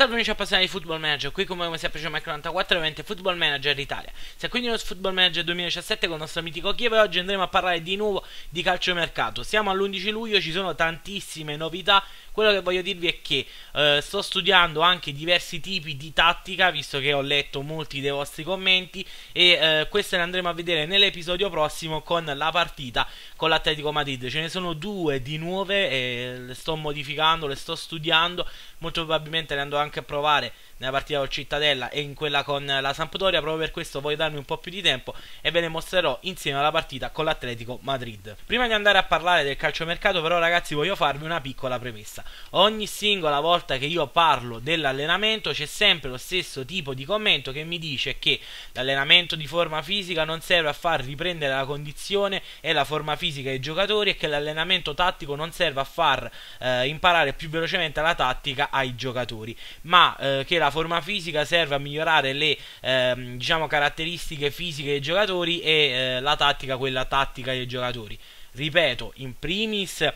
Salve amici appassionati di Football Manager, qui come sempre c'è Mike94 ovviamente Football Manager Italia. Se quindi lo Football Manager 2017 con il nostro mitico Chievo e oggi andremo a parlare di nuovo di calciomercato. Siamo all'11 luglio, ci sono tantissime novità, quello che voglio dirvi è che eh, sto studiando anche diversi tipi di tattica, visto che ho letto molti dei vostri commenti, e eh, queste ne andremo a vedere nell'episodio prossimo con la partita con l'Atletico Madrid. Ce ne sono due di nuove, le sto modificando, le sto studiando, molto probabilmente le andrò anche a provare nella partita con Cittadella e in quella con la Sampdoria. Proprio per questo voglio darmi un po' più di tempo e ve le mostrerò insieme alla partita con l'Atletico Madrid. Prima di andare a parlare del calciomercato, però, ragazzi, voglio farvi una piccola premessa. Ogni singola volta che io parlo dell'allenamento c'è sempre lo stesso tipo di commento che mi dice che l'allenamento di forma fisica non serve a far riprendere la condizione e la forma fisica dei giocatori e che l'allenamento tattico non serve a far eh, imparare più velocemente la tattica ai giocatori, ma eh, che la forma fisica serve a migliorare le ehm, diciamo, caratteristiche fisiche dei giocatori e eh, la tattica, quella tattica dei giocatori. Ripeto, in primis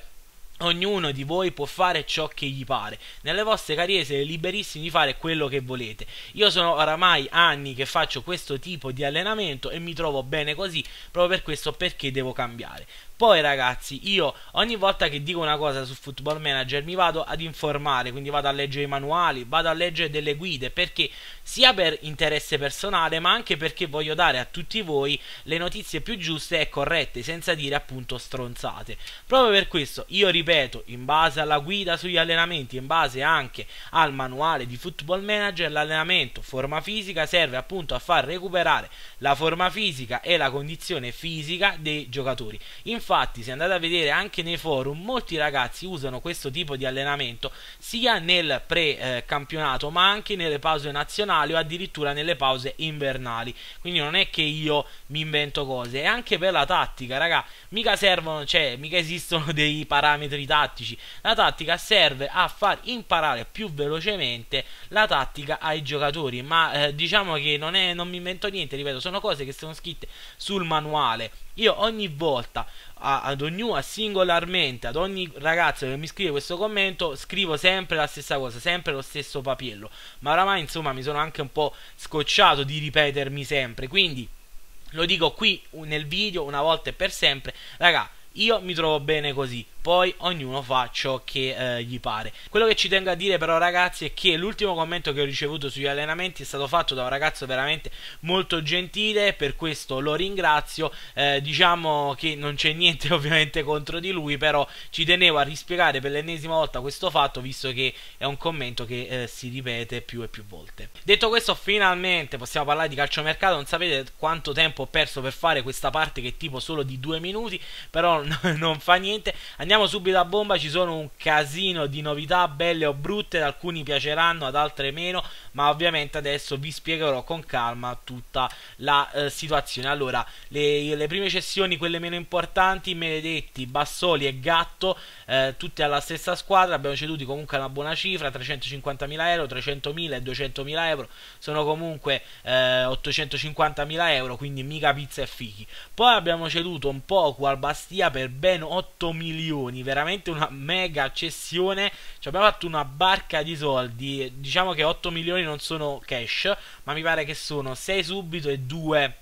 Ognuno di voi può fare ciò che gli pare. Nelle vostre carriere siete liberissimi di fare quello che volete. Io sono oramai anni che faccio questo tipo di allenamento e mi trovo bene così, proprio per questo perché devo cambiare. Poi ragazzi, io ogni volta che dico una cosa su Football Manager mi vado ad informare, quindi vado a leggere i manuali, vado a leggere delle guide, perché sia per interesse personale, ma anche perché voglio dare a tutti voi le notizie più giuste e corrette, senza dire appunto stronzate. Proprio per questo io ripeto, in base alla guida sugli allenamenti, in base anche al manuale di Football Manager, l'allenamento forma fisica serve appunto a far recuperare la forma fisica e la condizione fisica dei giocatori. Infatti, infatti se andate a vedere anche nei forum molti ragazzi usano questo tipo di allenamento sia nel pre-campionato ma anche nelle pause nazionali o addirittura nelle pause invernali. Quindi non è che io mi invento cose, e anche per la tattica, raga, mica servono, cioè mica esistono dei parametri tattici. La tattica serve a far imparare più velocemente la tattica ai giocatori, ma eh, diciamo che non, è, non mi invento niente, ripeto, sono cose che sono scritte sul manuale io ogni volta, a, ad ognuno singolarmente, ad ogni ragazzo che mi scrive questo commento, scrivo sempre la stessa cosa, sempre lo stesso papiello. Ma oramai, insomma, mi sono anche un po' scocciato di ripetermi sempre. Quindi, lo dico qui nel video, una volta e per sempre, raga. Io mi trovo bene così poi ognuno fa ciò che eh, gli pare. Quello che ci tengo a dire però ragazzi è che l'ultimo commento che ho ricevuto sugli allenamenti è stato fatto da un ragazzo veramente molto gentile, per questo lo ringrazio, eh, diciamo che non c'è niente ovviamente contro di lui, però ci tenevo a rispiegare per l'ennesima volta questo fatto, visto che è un commento che eh, si ripete più e più volte. Detto questo, finalmente possiamo parlare di calciomercato, non sapete quanto tempo ho perso per fare questa parte che è tipo solo di due minuti, però non fa niente. Andiamo Andiamo subito a bomba, ci sono un casino di novità belle o brutte, ad alcuni piaceranno, ad altre meno, ma ovviamente adesso vi spiegherò con calma tutta la eh, situazione. Allora, le, le, prime cessioni, quelle meno importanti, Benedetti, Bassoli e Gatto, eh, tutte alla stessa squadra, abbiamo ceduti comunque una buona cifra, 350.000 euro, 300.000 e 200.000 euro, sono comunque eh, 850.000 euro, quindi mica pizza e fichi. Poi abbiamo ceduto un poco al Bastia per ben 8 milioni, veramente una mega cessione, ci abbiamo fatto una barca di soldi, diciamo che 8 milioni azioni non sono cash, ma mi pare che sono 6 subito e 2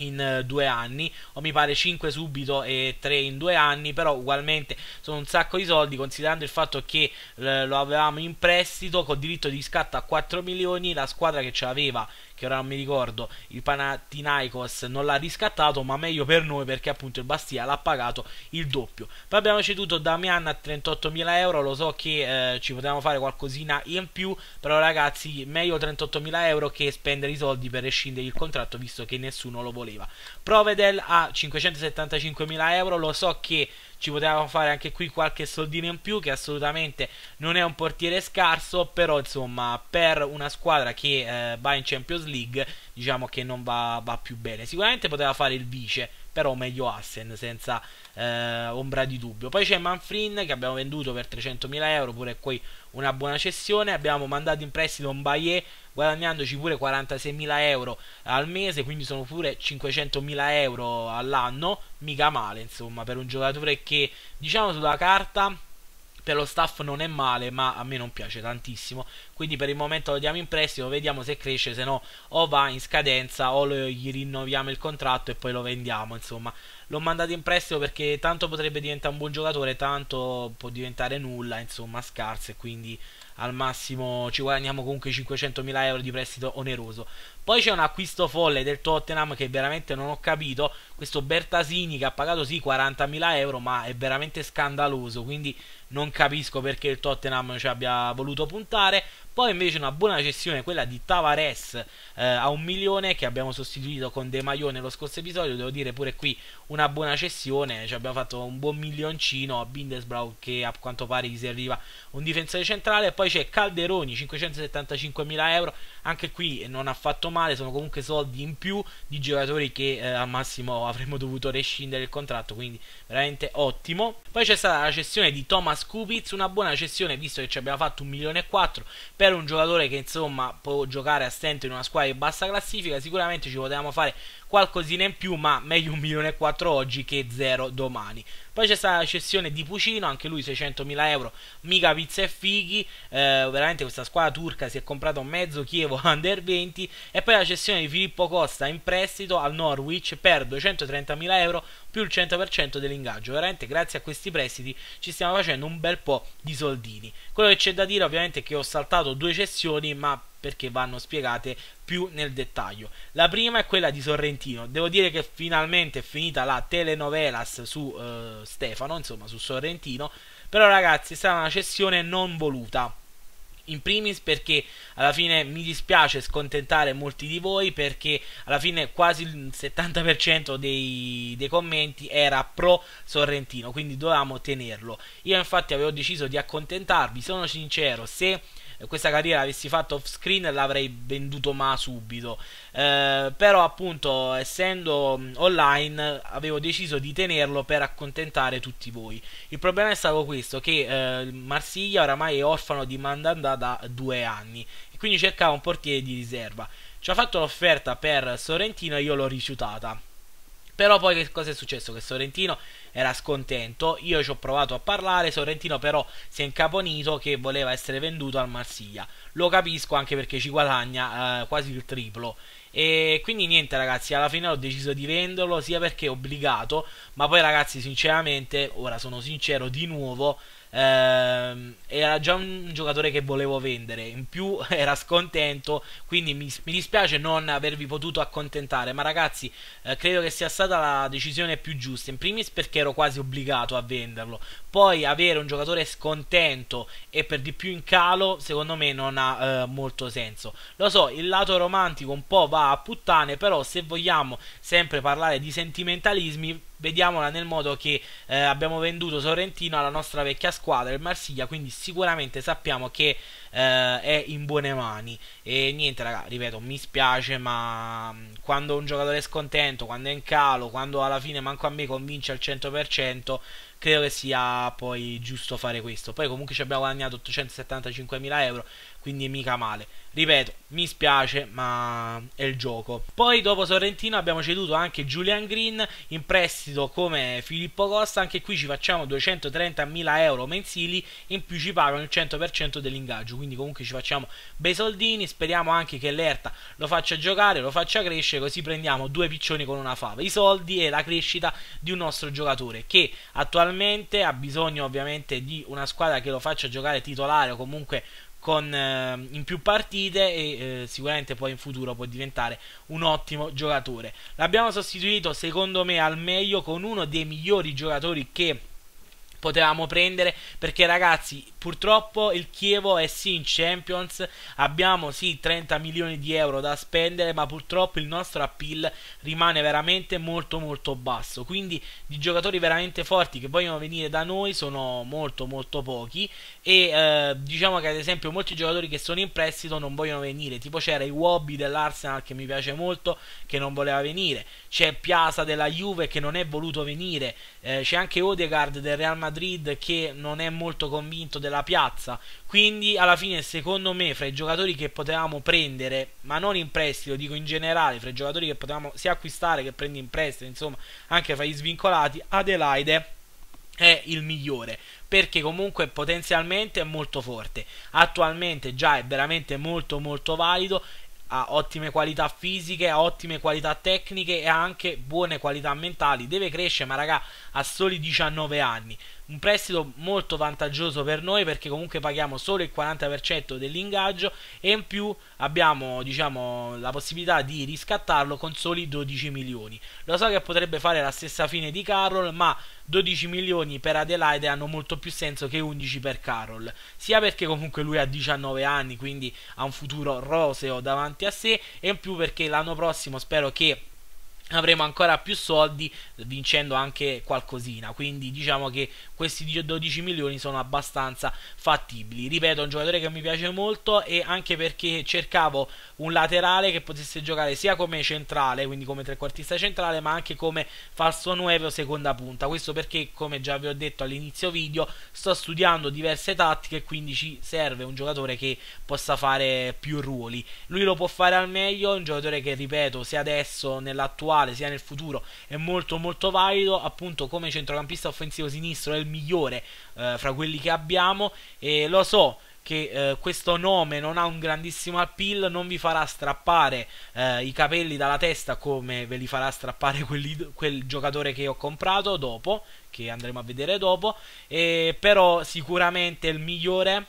in eh, due anni o mi pare 5 subito e 3 in due anni però ugualmente sono un sacco di soldi considerando il fatto che lo avevamo in prestito con diritto di scatto a 4 milioni la squadra che ce l'aveva che ora non mi ricordo, il Panathinaikos non l'ha riscattato, ma meglio per noi perché appunto il Bastia l'ha pagato il doppio. Poi abbiamo ceduto Damian a 38.000 euro, lo so che eh, ci potevamo fare qualcosina in più, però ragazzi meglio 38.000 euro che spendere i soldi per rescindere il contratto visto che nessuno lo voleva. Provedel a 575.000 euro, lo so che ci potevamo fare anche qui qualche soldino in più che assolutamente non è un portiere scarso, però insomma per una squadra che eh, va in Champions League diciamo che non va, va più bene. Sicuramente poteva fare il vice, però meglio Assen senza eh, ombra di dubbio. Poi c'è Manfrin che abbiamo venduto per 300.000 euro, pure qui una buona cessione. Abbiamo mandato in prestito un Bayer guadagnandoci pure 46.000 euro al mese, quindi sono pure 500.000 euro all'anno, mica male insomma per un giocatore che diciamo sulla carta per lo staff non è male, ma a me non piace tantissimo. Quindi per il momento lo diamo in prestito, vediamo se cresce, se no o va in scadenza o lo, gli rinnoviamo il contratto e poi lo vendiamo, insomma. L'ho mandato in prestito perché tanto potrebbe diventare un buon giocatore, tanto può diventare nulla, insomma, scarso e quindi al massimo ci guadagniamo comunque 500.000 euro di prestito oneroso. Poi c'è un acquisto folle del Tottenham che veramente non ho capito. Questo Bertasini che ha pagato sì 40.000 euro, ma è veramente scandaloso. Quindi non capisco perché il Tottenham ci abbia voluto puntare. Poi invece una buona cessione, quella di Tavares eh, a un milione che abbiamo sostituito con De Maio nello scorso episodio. Devo dire pure qui una buona cessione. Ci abbiamo fatto un buon milioncino a Bindesbrau che a quanto pare gli serviva un difensore centrale. Poi c'è Calderoni 575.000 euro. Anche qui non ha fatto male male sono comunque soldi in più di giocatori che eh, al massimo avremmo dovuto rescindere il contratto, quindi veramente ottimo. Poi c'è stata la cessione di Thomas Kupic, una buona cessione visto che ci abbiamo fatto 1 milione e 4 per un giocatore che insomma può giocare a stento in una squadra di bassa classifica, sicuramente ci potevamo fare qualcosina in più, ma meglio 1 milione e 4 oggi che 0 domani. Poi c'è stata la cessione di Pucino, anche lui 600.000 euro, mica pizza e fighi, eh, veramente questa squadra turca si è comprata un mezzo Chievo under 20 e poi la cessione di Filippo Costa in prestito al Norwich per 230.000 euro più il 100% dell'ingaggio. Veramente grazie a questi prestiti ci stiamo facendo un bel po' di soldini. Quello che c'è da dire ovviamente è che ho saltato due cessioni, ma perché vanno spiegate più nel dettaglio. La prima è quella di Sorrentino. Devo dire che finalmente è finita la telenovelas su eh, Stefano, insomma su Sorrentino. Però ragazzi è stata una cessione non voluta. In primis perché alla fine mi dispiace scontentare molti di voi perché alla fine quasi il 70% dei, dei, commenti era pro Sorrentino, quindi dovevamo tenerlo. Io infatti avevo deciso di accontentarvi, sono sincero, se eh, questa carriera l'avessi fatto off screen l'avrei venduto ma subito. Eh, però appunto essendo online avevo deciso di tenerlo per accontentare tutti voi. Il problema è stato questo che eh, Marsiglia oramai è orfano di Mandanda da due anni e quindi cercava un portiere di riserva. Ci ha fatto l'offerta per Sorrentino e io l'ho rifiutata. Però poi che cosa è successo? Che Sorrentino era scontento. Io ci ho provato a parlare, Sorrentino però si è incaponito che voleva essere venduto al Marsiglia. Lo capisco anche perché ci guadagna eh, quasi il triplo. E quindi niente ragazzi, alla fine ho deciso di venderlo sia perché obbligato, ma poi ragazzi sinceramente, ora sono sincero di nuovo, ehm, era già un giocatore che volevo vendere, in più era scontento, quindi mi, mi dispiace non avervi potuto accontentare, ma ragazzi eh, credo che sia stata la decisione più giusta, in primis perché ero quasi obbligato a venderlo, poi avere un giocatore scontento e per di più in calo secondo me non ha eh, molto senso. Lo so, il lato romantico un po' va a puttane, però se vogliamo sempre parlare di sentimentalismi vediamola nel modo che eh, abbiamo venduto Sorrentino alla nostra vecchia squadra, il Marsiglia, quindi sicuramente sappiamo che eh, è in buone mani. E niente, raga, ripeto, mi spiace, ma mm, quando un giocatore è scontento, quando è in calo, quando alla fine manco a me convince al 100%, credo che sia poi giusto fare questo. Poi comunque ci abbiamo guadagnato 875.000 euro, quindi mica male. Ripeto, mi spiace, ma è il gioco. Poi dopo Sorrentino abbiamo ceduto anche Julian Green in prestito come Filippo Costa, anche qui ci facciamo 230.000 euro mensili, in più ci pagano il 100% dell'ingaggio, quindi comunque ci facciamo bei soldini, speriamo anche che l'Erta lo faccia giocare, lo faccia crescere, così prendiamo due piccioni con una fava, i soldi e la crescita di un nostro giocatore che attualmente totalmente, ha bisogno ovviamente di una squadra che lo faccia giocare titolare o comunque con, eh, in più partite e eh, sicuramente poi in futuro può diventare un ottimo giocatore. L'abbiamo sostituito secondo me al meglio con uno dei migliori giocatori che potevamo prendere perché ragazzi purtroppo il Chievo è sì in Champions abbiamo sì 30 milioni di euro da spendere ma purtroppo il nostro appeal rimane veramente molto molto basso quindi di giocatori veramente forti che vogliono venire da noi sono molto molto pochi e eh, diciamo che ad esempio molti giocatori che sono in prestito non vogliono venire tipo c'era i Wobby dell'Arsenal che mi piace molto che non voleva venire c'è Piazza della Juve che non è voluto venire, eh, c'è anche Odegaard del Real Madrid che non è molto convinto della piazza. Quindi alla fine secondo me fra i giocatori che potevamo prendere, ma non in prestito, dico in generale, fra i giocatori che potevamo sia acquistare che prendere in prestito, insomma anche fra gli svincolati, Adelaide è il migliore perché comunque potenzialmente è molto forte attualmente già è veramente molto molto valido ha ottime qualità fisiche, ha ottime qualità tecniche e ha anche buone qualità mentali. Deve crescere, ma raga, ha soli 19 anni un prestito molto vantaggioso per noi perché comunque paghiamo solo il 40% dell'ingaggio e in più abbiamo diciamo, la possibilità di riscattarlo con soli 12 milioni. Lo so che potrebbe fare la stessa fine di Carroll, ma 12 milioni per Adelaide hanno molto più senso che 11 per Carroll, sia perché comunque lui ha 19 anni, quindi ha un futuro roseo davanti a sé e in più perché l'anno prossimo spero che avremo ancora più soldi vincendo anche qualcosina quindi diciamo che questi 12 milioni sono abbastanza fattibili ripeto è un giocatore che mi piace molto e anche perché cercavo un laterale che potesse giocare sia come centrale, quindi come trequartista centrale, ma anche come falso 9 o seconda punta. Questo perché, come già vi ho detto all'inizio video, sto studiando diverse tattiche e quindi ci serve un giocatore che possa fare più ruoli. Lui lo può fare al meglio, un giocatore che, ripeto, sia adesso, nell'attuale, sia nel futuro, è molto molto valido, appunto come centrocampista offensivo sinistro è il migliore eh, fra quelli che abbiamo e lo so che eh, questo nome non ha un grandissimo appeal, non vi farà strappare eh, i capelli dalla testa come ve li farà strappare quelli, quel giocatore che ho comprato dopo, che andremo a vedere dopo, e, però sicuramente il migliore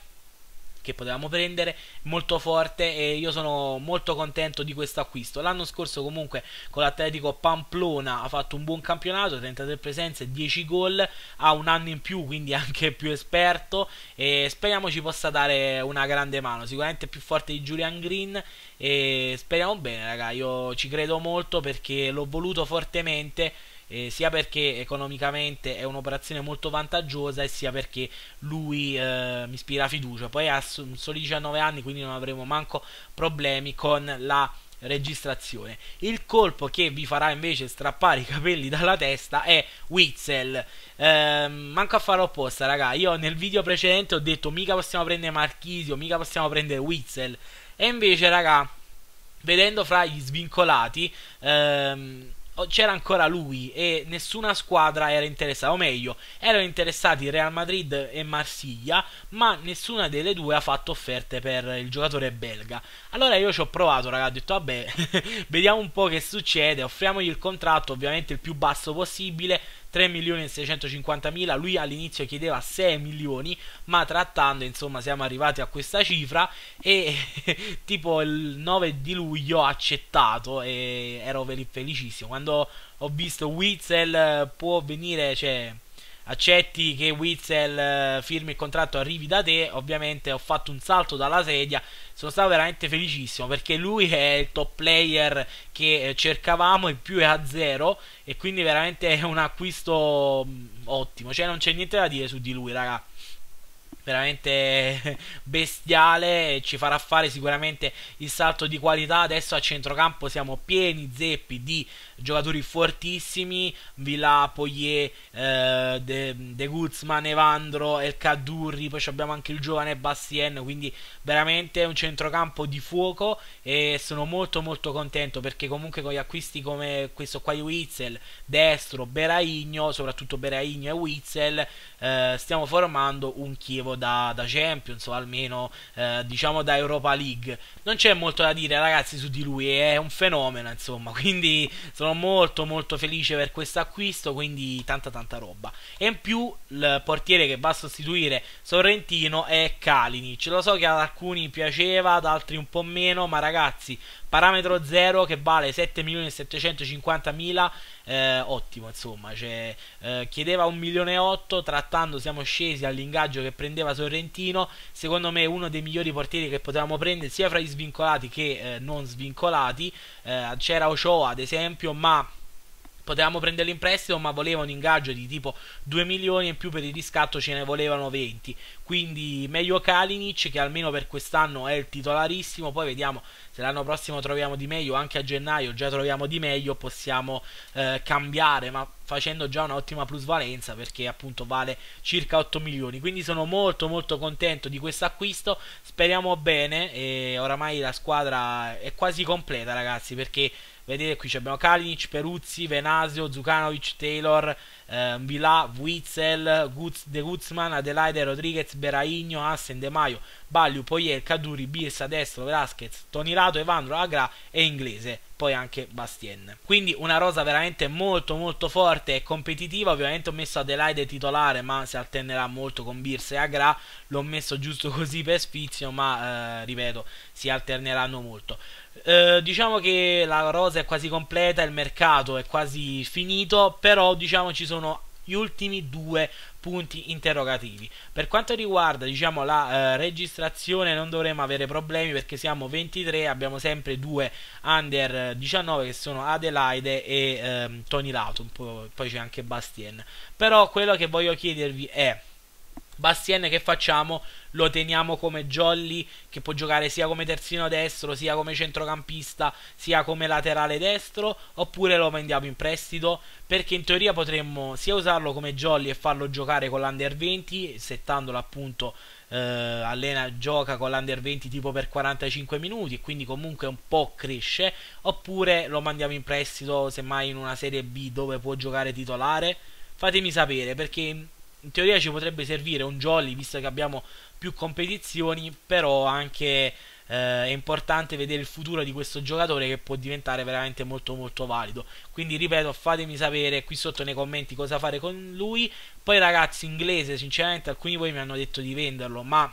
che potevamo prendere, molto forte e io sono molto contento di questo acquisto. L'anno scorso comunque con l'Atletico Pamplona ha fatto un buon campionato, 33 presenze, 10 gol, ha un anno in più, quindi anche più esperto e speriamo ci possa dare una grande mano, sicuramente più forte di Julian Green e speriamo bene, raga, io ci credo molto perché l'ho voluto fortemente eh, sia perché economicamente è un'operazione molto vantaggiosa e sia perché lui eh, mi ispira fiducia. Poi ha soli 19 anni, quindi non avremo manco problemi con la registrazione. Il colpo che vi farà invece strappare i capelli dalla testa è Witzel. Ehm, manco a fare opposta, raga. Io nel video precedente ho detto mica possiamo prendere Marchisio, mica possiamo prendere Witzel. E invece, raga, vedendo fra gli svincolati, ehm, c'era ancora lui e nessuna squadra era interessata, o meglio, erano interessati Real Madrid e Marsiglia, ma nessuna delle due ha fatto offerte per il giocatore belga. Allora io ci ho provato, raga, ho detto vabbè, vediamo un po' che succede, offriamogli il contratto ovviamente il più basso possibile, 3 milioni e 650 mila, lui all'inizio chiedeva 6 milioni, ma trattando insomma siamo arrivati a questa cifra e tipo il 9 di luglio ho accettato e ero felicissimo. Quando ho visto Witzel eh, può venire, cioè accetti che Witzel eh, firmi il contratto arrivi da te, ovviamente ho fatto un salto dalla sedia, sono stato veramente felicissimo perché lui è il top player che eh, cercavamo in più è a zero e quindi veramente è un acquisto mm, ottimo, cioè non c'è niente da dire su di lui raga veramente bestiale, ci farà fare sicuramente il salto di qualità. Adesso a centrocampo siamo pieni zeppi di giocatori fortissimi, Villa, Poglie, eh, De, De Guzman, Evandro, El Cadurri, poi abbiamo anche il giovane Bastien, quindi veramente un centrocampo di fuoco e sono molto molto contento perché comunque con gli acquisti come questo qua di Witzel, Destro, Beraigno, soprattutto Beraigno e Witzel, eh, stiamo formando un Chievo da, da Champions o almeno eh, diciamo da Europa League. Non c'è molto da dire ragazzi su di lui, eh, è un fenomeno insomma, quindi sono molto molto felice per questo acquisto, quindi tanta tanta roba. E in più il portiere che va a sostituire Sorrentino è Kalinic. Lo so che ad alcuni piaceva, ad altri un po' meno, ma ragazzi parametro 0 che vale 7.750.000, eh, ottimo insomma, cioè, eh, chiedeva 1.800.000, trattando siamo scesi all'ingaggio che prendeva Sorrentino, secondo me uno dei migliori portieri che potevamo prendere sia fra gli svincolati che eh, non svincolati, eh, c'era Ochoa ad esempio, ma potevamo prenderlo in prestito, ma voleva un ingaggio di tipo 2 milioni e in più per il riscatto ce ne volevano 20. Quindi meglio Kalinic che almeno per quest'anno è il titolarissimo, poi vediamo se l'anno prossimo troviamo di meglio, anche a gennaio già troviamo di meglio, possiamo eh, cambiare, ma facendo già un'ottima plusvalenza perché appunto vale circa 8 milioni. Quindi sono molto molto contento di questo acquisto, speriamo bene e oramai la squadra è quasi completa ragazzi perché Vedete qui abbiamo Kalinic, Peruzzi, Venasio, Zucanovic, Taylor, eh, Vilà, Witzel, Guz, De Guzman, Adelaide, Rodriguez, Beraigno, Assen, De Maio, Bagliu, Poyer, Caduri, Birsa, Destro, Velasquez, Tonilato, Evandro, Agra e Inglese poi anche Bastien. Quindi una rosa veramente molto molto forte e competitiva, ovviamente ho messo Adelaide titolare ma si alternerà molto con Birse e Agra, l'ho messo giusto così per spizio ma eh, ripeto si alterneranno molto. Eh, diciamo che la rosa è quasi completa, il mercato è quasi finito, però diciamo ci sono gli ultimi due punti interrogativi. Per quanto riguarda diciamo, la eh, registrazione non dovremmo avere problemi perché siamo 23, abbiamo sempre due under 19 che sono Adelaide e ehm, Tony Lato, poi c'è anche Bastien. Però quello che voglio chiedervi è Bastien che facciamo? Lo teniamo come Jolly che può giocare sia come terzino destro, sia come centrocampista, sia come laterale destro, oppure lo mandiamo in prestito? Perché in teoria potremmo sia usarlo come Jolly e farlo giocare con l'Under 20, settandolo appunto eh, Allena gioca con l'Under 20 tipo per 45 minuti e quindi comunque un po' cresce, oppure lo mandiamo in prestito semmai in una Serie B dove può giocare titolare? Fatemi sapere perché in teoria ci potrebbe servire un jolly visto che abbiamo più competizioni, però anche eh, è importante vedere il futuro di questo giocatore che può diventare veramente molto molto valido. Quindi ripeto, fatemi sapere qui sotto nei commenti cosa fare con lui. Poi ragazzi, inglese, sinceramente alcuni di voi mi hanno detto di venderlo, ma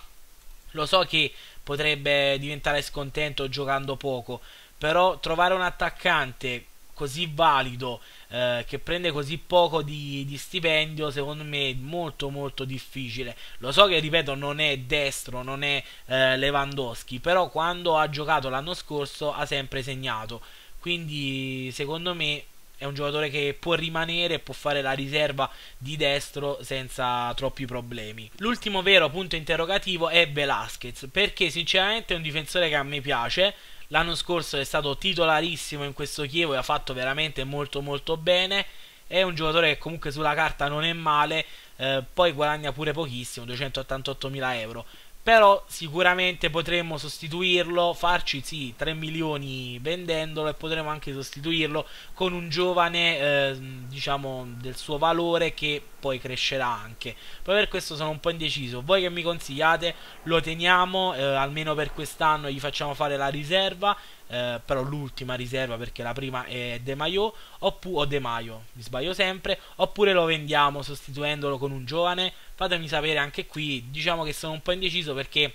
lo so che potrebbe diventare scontento giocando poco, però trovare un attaccante così valido, eh, che prende così poco di, di, stipendio, secondo me è molto molto difficile. Lo so che, ripeto, non è destro, non è eh, Lewandowski, però quando ha giocato l'anno scorso ha sempre segnato. Quindi, secondo me, è un giocatore che può rimanere, può fare la riserva di destro senza troppi problemi. L'ultimo vero punto interrogativo è Velasquez, perché sinceramente è un difensore che a me piace, L'anno scorso è stato titolarissimo in questo Chievo e ha fatto veramente molto molto bene. È un giocatore che comunque sulla carta non è male, eh, poi guadagna pure pochissimo, 288.000 euro. Però sicuramente potremmo sostituirlo, farci sì 3 milioni vendendolo e potremmo anche sostituirlo con un giovane eh, diciamo del suo valore che poi crescerà anche. Poi per questo sono un po' indeciso. Voi che mi consigliate? Lo teniamo eh, almeno per quest'anno, gli facciamo fare la riserva, eh, però l'ultima riserva perché la prima è De Maio o De Maio, mi sbaglio sempre, oppure lo vendiamo sostituendolo con un giovane. Fatemi sapere anche qui, diciamo che sono un po' indeciso perché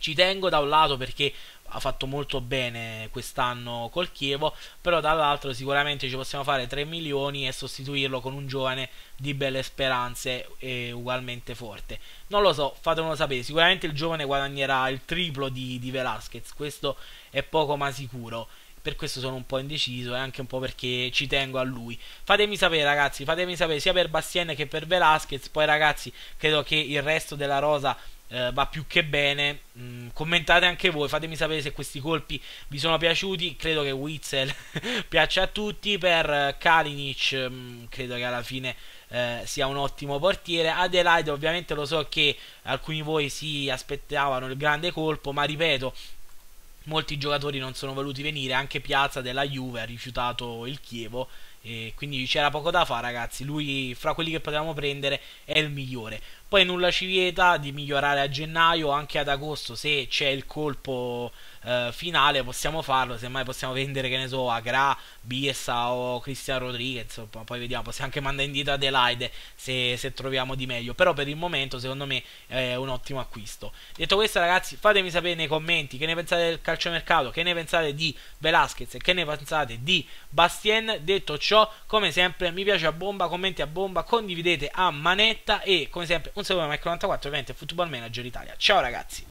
ci tengo da un lato perché ha fatto molto bene quest'anno col Chievo, però dall'altro sicuramente ci possiamo fare 3 milioni e sostituirlo con un giovane di belle speranze e ugualmente forte. Non lo so, fatemelo sapere, sicuramente il giovane guadagnerà il triplo di, di Velasquez, questo è poco ma sicuro. Per questo sono un po' indeciso e anche un po' perché ci tengo a lui. Fatemi sapere, ragazzi, fatemi sapere sia per Bastien che per Velasquez. Poi, ragazzi, credo che il resto della rosa eh, va più che bene. Mm, commentate anche voi, fatemi sapere se questi colpi vi sono piaciuti. Credo che Witzel piaccia a tutti. Per Kalinic, mm, credo che alla fine eh, sia un ottimo portiere. Adelaide, ovviamente, lo so che alcuni di voi si aspettavano il grande colpo, ma ripeto, molti giocatori non sono voluti venire, anche Piazza della Juve ha rifiutato il Chievo e quindi c'era poco da fare, ragazzi. Lui, fra quelli che potevamo prendere, è il migliore. Poi nulla ci vieta di migliorare a gennaio, anche ad agosto, se c'è il colpo eh, finale possiamo farlo, semmai possiamo vendere, che ne so, Agra, Biesa o Cristian Rodriguez, insomma, poi vediamo, possiamo anche mandare indietro Adelaide se, se troviamo di meglio, però per il momento secondo me è un ottimo acquisto. Detto questo ragazzi fatemi sapere nei commenti che ne pensate del calciomercato, che ne pensate di Velasquez e che ne pensate di Bastien, detto ciò come sempre mi piace a bomba, commenti a bomba, condividete a manetta e come sempre un saluto da Mike94 ovviamente Football Manager Italia, ciao ragazzi!